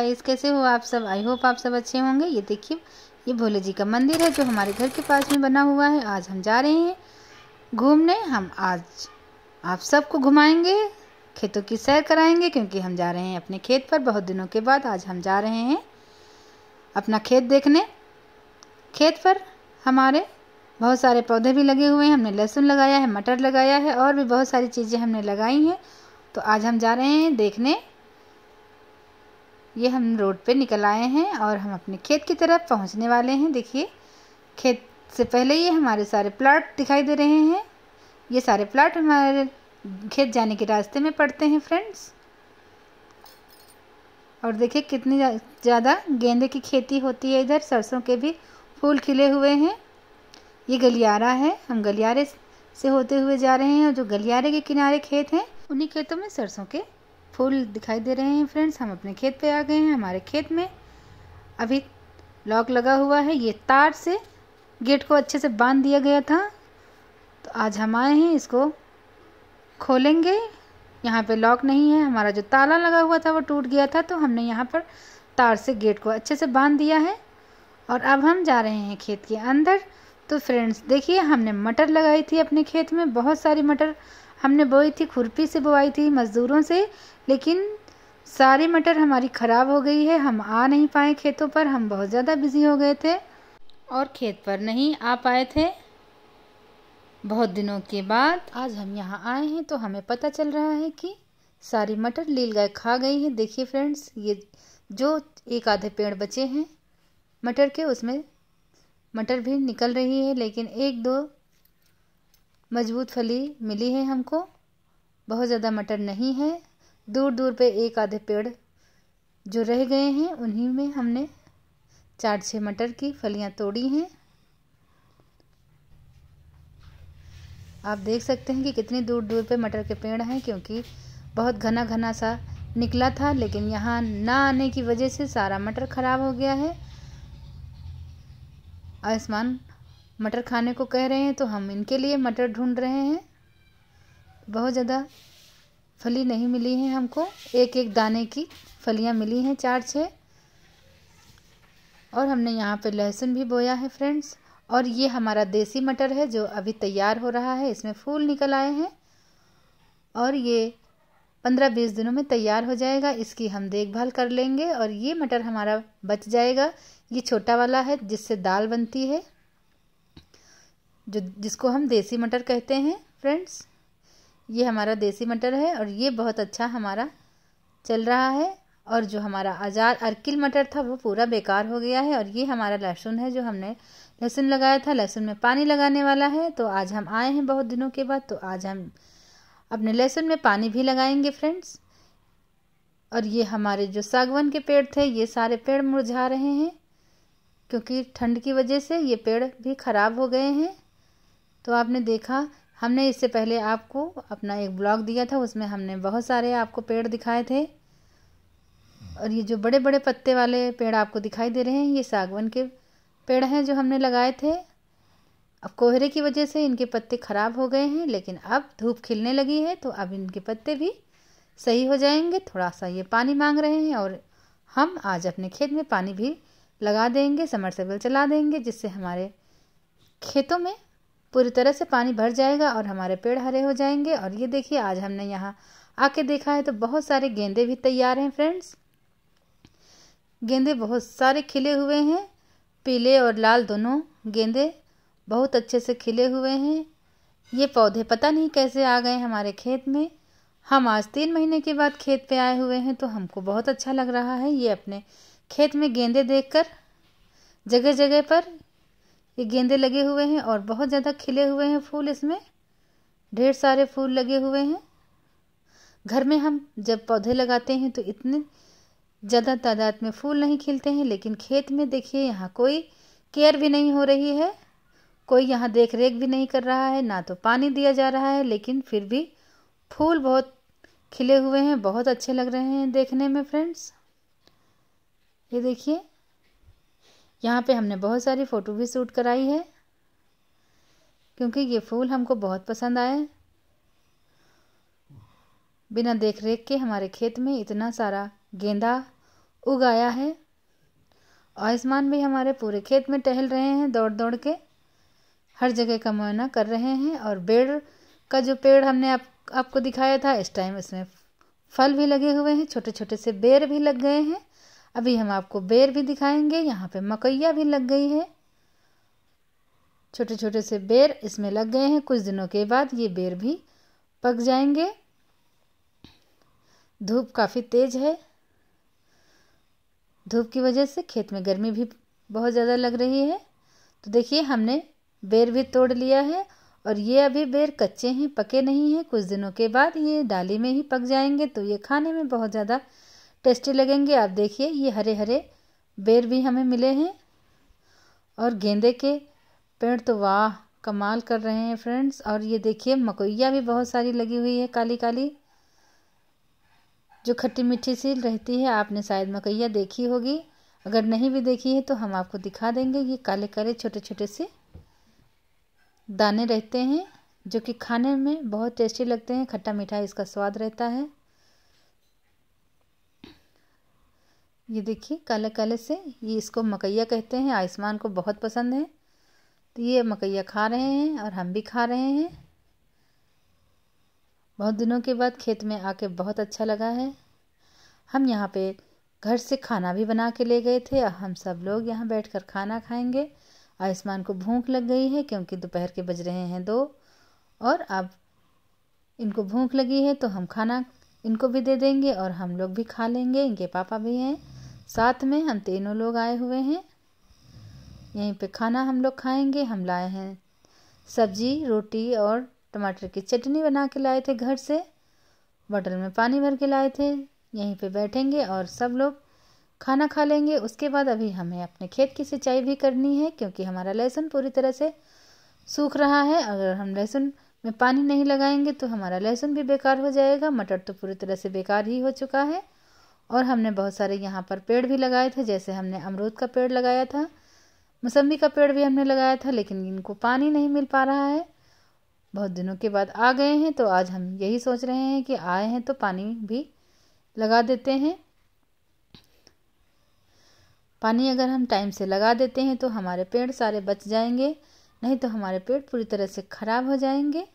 guys कैसे हो आप सब आई होप आप सब अच्छे होंगे ये देखिए ये भोले जी का मंदिर है जो हमारे घर के पास में बना हुआ है आज हम जा रहे हैं घूमने हम आज आप सबको घुमाएंगे खेतों की सैर कराएंगे क्योंकि हम जा रहे हैं अपने खेत पर बहुत दिनों के बाद आज हम जा रहे हैं अपना खेत देखने खेत पर हमारे बहुत सारे पौधे भी लगे हुए हैं हमने लहसुन लगाया है मटर लगाया है और भी बहुत सारी चीज़ें हमने लगाई हैं तो आज हम जा रहे हैं देखने ये हम रोड पे निकल आए हैं और हम अपने खेत की तरफ पहुंचने वाले हैं देखिए खेत से पहले ये हमारे सारे प्लाट दिखाई दे रहे हैं ये सारे प्लाट हमारे खेत जाने के रास्ते में पड़ते हैं फ्रेंड्स और देखिए कितनी ज़्यादा गेंदे की खेती होती है इधर सरसों के भी फूल खिले हुए हैं ये गलियारा है हम गलियारे से होते हुए जा रहे हैं और जो गलियारे के किनारे खेत हैं उन्हीं खेतों में सरसों के फूल दिखाई दे रहे हैं फ्रेंड्स हम अपने खेत पे आ गए हैं हमारे खेत में अभी लॉक लगा हुआ है ये तार से गेट को अच्छे से बांध दिया गया था तो आज हम आए हैं इसको खोलेंगे यहाँ पे लॉक नहीं है हमारा जो ताला लगा हुआ था वो टूट गया था तो हमने यहाँ पर तार से गेट को अच्छे से बांध दिया है और अब हम जा रहे हैं खेत के अंदर तो फ्रेंड्स देखिए हमने मटर लगाई थी अपने खेत में बहुत सारी मटर हमने बोई थी खुरपी से बोई थी मज़दूरों से लेकिन सारी मटर हमारी ख़राब हो गई है हम आ नहीं पाए खेतों पर हम बहुत ज़्यादा बिज़ी हो गए थे और खेत पर नहीं आ पाए थे बहुत दिनों के बाद आज हम यहाँ आए हैं तो हमें पता चल रहा है कि सारी मटर लील गाय खा गई है देखिए फ्रेंड्स ये जो एक आधे पेड़ बचे हैं मटर के उसमें मटर भी निकल रही है लेकिन एक दो मजबूत फली मिली है हमको बहुत ज़्यादा मटर नहीं है दूर दूर पे एक आधे पेड़ जो रह गए हैं उन्हीं में हमने चार छः मटर की फलियां तोड़ी हैं आप देख सकते हैं कि कितनी दूर दूर पे मटर के पेड़ हैं क्योंकि बहुत घना घना सा निकला था लेकिन यहाँ ना आने की वजह से सारा मटर ख़राब हो गया है आयुष्मान मटर खाने को कह रहे हैं तो हम इनके लिए मटर ढूंढ रहे हैं बहुत ज़्यादा फली नहीं मिली है हमको एक एक दाने की फलियाँ मिली हैं चार छः और हमने यहाँ पे लहसुन भी बोया है फ्रेंड्स और ये हमारा देसी मटर है जो अभी तैयार हो रहा है इसमें फूल निकल आए हैं और ये पंद्रह बीस दिनों में तैयार हो जाएगा इसकी हम देखभाल कर लेंगे और ये मटर हमारा बच जाएगा ये छोटा वाला है जिससे दाल बनती है जो जिसको हम देसी मटर कहते हैं फ्रेंड्स ये हमारा देसी मटर है और ये बहुत अच्छा हमारा चल रहा है और जो हमारा आजार अर्किल मटर था वो पूरा बेकार हो गया है और ये हमारा लहसुन है जो हमने लहसुन लगाया था लहसुन में पानी लगाने वाला है तो आज हम आए हैं बहुत दिनों के बाद तो आज हम अपने लहसुन में पानी भी लगाएंगे फ्रेंड्स और ये हमारे जो सागवन के पेड़ थे ये सारे पेड़ मुरझा रहे हैं क्योंकि ठंड की वजह से ये पेड़ भी ख़राब हो गए हैं तो आपने देखा हमने इससे पहले आपको अपना एक ब्लॉग दिया था उसमें हमने बहुत सारे आपको पेड़ दिखाए थे और ये जो बड़े बड़े पत्ते वाले पेड़ आपको दिखाई दे रहे हैं ये सागवन के पेड़ हैं जो हमने लगाए थे अब कोहरे की वजह से इनके पत्ते खराब हो गए हैं लेकिन अब धूप खिलने लगी है तो अब इनके पत्ते भी सही हो जाएंगे थोड़ा सा ये पानी मांग रहे हैं और हम आज अपने खेत में पानी भी लगा देंगे समरसेबल चला देंगे जिससे हमारे खेतों में पूरी तरह से पानी भर जाएगा और हमारे पेड़ हरे हो जाएंगे और ये देखिए आज हमने यहाँ आके देखा है तो बहुत सारे गेंदे भी तैयार हैं फ्रेंड्स गेंदे बहुत सारे खिले हुए हैं पीले और लाल दोनों गेंदे बहुत अच्छे से खिले हुए हैं ये पौधे पता नहीं कैसे आ गए हमारे खेत में हम आज तीन महीने के बाद खेत पे आए हुए हैं तो हमको बहुत अच्छा लग रहा है ये अपने खेत में गेंदे देखकर जगह जगह पर ये गेंदे लगे हुए हैं और बहुत ज़्यादा खिले हुए हैं फूल इसमें ढेर सारे फूल लगे हुए हैं घर में हम जब पौधे लगाते हैं तो इतने ज़्यादा तादाद में फूल नहीं खिलते हैं लेकिन खेत में देखिए यहाँ कोई केयर भी नहीं हो रही है कोई यहाँ देख रेख भी नहीं कर रहा है ना तो पानी दिया जा रहा है लेकिन फिर भी फूल बहुत खिले हुए हैं बहुत अच्छे लग रहे हैं देखने में फ्रेंड्स ये देखिए यहाँ पे हमने बहुत सारी फ़ोटो भी शूट कराई है क्योंकि ये फूल हमको बहुत पसंद आए बिना देख रेख के हमारे खेत में इतना सारा गेंदा उगाया है आयुष्मान भी हमारे पूरे खेत में टहल रहे हैं दौड़ दौड़ के हर जगह का मुआयना कर रहे हैं और बेड़ का जो पेड़ हमने आप, आपको दिखाया था इस टाइम इसमें फल भी लगे हुए हैं छोटे छोटे से बेर भी लग गए हैं अभी हम आपको बेर भी दिखाएंगे यहाँ पे मकैया भी लग गई है छोटे छोटे से बेर इसमें लग गए हैं कुछ दिनों के बाद ये बेर भी पक जाएंगे धूप काफ़ी तेज है धूप की वजह से खेत में गर्मी भी बहुत ज़्यादा लग रही है तो देखिए हमने बेर भी तोड़ लिया है और ये अभी बेर कच्चे हैं पके नहीं हैं कुछ दिनों के बाद ये डाली में ही पक जाएंगे तो ये खाने में बहुत ज़्यादा टेस्टी लगेंगे आप देखिए ये हरे हरे बेर भी हमें मिले हैं और गेंदे के पेड़ तो वाह कमाल कर रहे हैं फ्रेंड्स और ये देखिए मकोइया भी बहुत सारी लगी हुई है काली काली जो खट्टी मीठी सी रहती है आपने शायद मकैया देखी होगी अगर नहीं भी देखी है तो हम आपको दिखा देंगे ये काले काले छोटे छोटे से दाने रहते हैं जो कि खाने में बहुत टेस्टी लगते हैं खट्टा मीठा इसका स्वाद रहता है ये देखिए काले काले से ये इसको मकैया कहते हैं आयुष्मान को बहुत पसंद है तो ये मकैया खा रहे हैं और हम भी खा रहे हैं बहुत दिनों के बाद खेत में आके बहुत अच्छा लगा है हम यहाँ पे घर से खाना भी बना के ले गए थे हम सब लोग यहाँ बैठकर खाना खाएंगे आयुष्मान को भूख लग गई है क्योंकि दोपहर के बज रहे हैं दो और अब इनको भूख लगी है तो हम खाना इनको भी दे देंगे और हम लोग भी खा लेंगे इनके पापा भी हैं साथ में हम तीनों लोग आए हुए हैं यहीं पे खाना हम लोग खाएंगे हम लाए हैं सब्जी रोटी और टमाटर की चटनी बना के लाए थे घर से बॉटल में पानी भर के लाए थे यहीं पे बैठेंगे और सब लोग खाना खा लेंगे उसके बाद अभी हमें अपने खेत की सिंचाई भी करनी है क्योंकि हमारा लहसुन पूरी तरह से सूख रहा है अगर हम लहसुन में पानी नहीं लगाएंगे तो हमारा लहसुन भी बेकार हो जाएगा मटर तो पूरी तरह से बेकार ही हो चुका है और हमने बहुत सारे यहाँ पर पेड़ भी लगाए थे जैसे हमने अमरूद का पेड़ लगाया था मौसम्बी का पेड़ भी हमने लगाया था लेकिन इनको पानी नहीं मिल पा रहा है बहुत दिनों के बाद आ गए हैं तो आज हम यही सोच रहे हैं कि आए हैं तो पानी भी लगा देते हैं पानी अगर हम टाइम से लगा देते हैं तो हमारे पेड़ सारे बच जाएंगे नहीं तो हमारे पेड़ पूरी तरह से ख़राब हो जाएंगे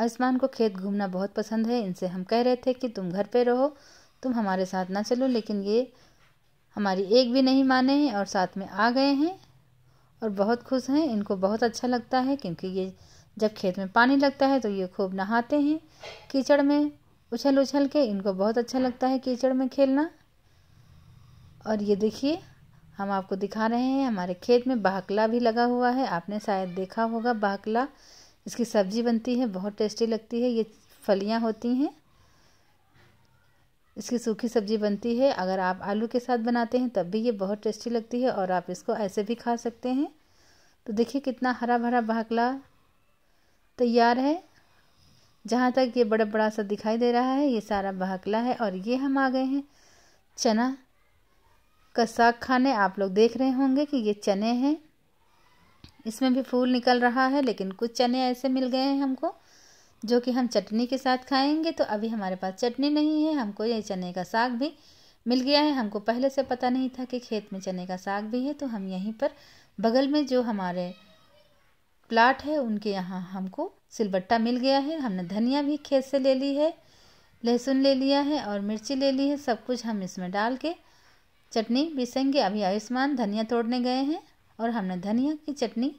आयुष्मान को खेत घूमना बहुत पसंद है इनसे हम कह रहे थे कि तुम घर पे रहो तुम हमारे साथ ना चलो लेकिन ये हमारी एक भी नहीं माने हैं और साथ में आ गए हैं और बहुत खुश हैं इनको बहुत अच्छा लगता है क्योंकि ये जब खेत में पानी लगता है तो ये खूब नहाते हैं कीचड़ में उछल उछल के इनको बहुत अच्छा लगता है कीचड़ में खेलना और ये देखिए हम आपको दिखा रहे हैं हमारे खेत में बाहकला भी लगा हुआ है आपने शायद देखा होगा बाहकला इसकी सब्जी बनती है बहुत टेस्टी लगती है ये फलियाँ होती हैं इसकी सूखी सब्जी बनती है अगर आप आलू के साथ बनाते हैं तब भी ये बहुत टेस्टी लगती है और आप इसको ऐसे भी खा सकते हैं तो देखिए कितना हरा भरा बाहकला तैयार है जहाँ तक ये बड़ा बड़ा सा दिखाई दे रहा है ये सारा बहकला है और ये हम आ गए हैं चना का साग खाने आप लोग देख रहे होंगे कि ये चने हैं इसमें भी फूल निकल रहा है लेकिन कुछ चने ऐसे मिल गए हैं हमको जो कि हम चटनी के साथ खाएंगे तो अभी हमारे पास चटनी नहीं है हमको ये चने का साग भी मिल गया है हमको पहले से पता नहीं था कि खेत में चने का साग भी है तो हम यहीं पर बगल में जो हमारे प्लाट है उनके यहाँ हमको सिलबट्टा मिल गया है हमने धनिया भी खेत से ले ली है लहसुन ले लिया है और मिर्ची ले ली है सब कुछ हम इसमें डाल के चटनी पीसेंगे अभी आयुष्मान धनिया तोड़ने गए हैं और हमने धनिया की चटनी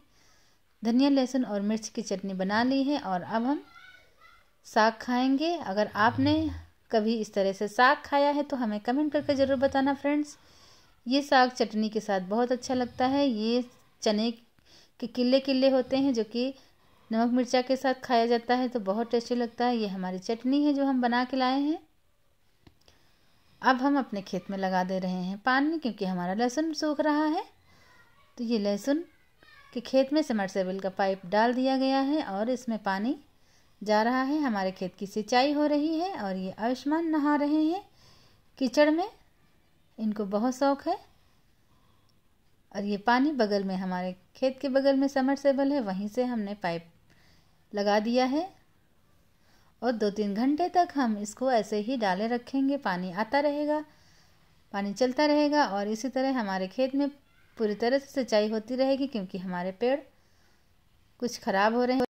धनिया लहसुन और मिर्च की चटनी बना ली है और अब हम साग खाएंगे अगर आपने कभी इस तरह से साग खाया है तो हमें कमेंट करके ज़रूर बताना फ्रेंड्स ये साग चटनी के साथ बहुत अच्छा लगता है ये चने के किले किले होते हैं जो कि नमक मिर्चा के साथ खाया जाता है तो बहुत टेस्टी लगता है ये हमारी चटनी है जो हम बना के लाए हैं अब हम अपने खेत में लगा दे रहे हैं पानी क्योंकि हमारा लहसुन सूख रहा है तो ये लहसुन के खेत में समरसेबल का पाइप डाल दिया गया है और इसमें पानी जा रहा है हमारे खेत की सिंचाई हो रही है और ये आयुष्मान नहा रहे हैं कीचड़ में इनको बहुत शौक है और ये पानी बगल में हमारे खेत के बगल में समरसेबल है वहीं से हमने पाइप लगा दिया है और दो तीन घंटे तक हम इसको ऐसे ही डाले रखेंगे पानी आता रहेगा पानी चलता रहेगा और इसी तरह हमारे खेत में पूरी तरह से सिंचाई होती रहेगी क्योंकि हमारे पेड़ कुछ ख़राब हो रहे हैं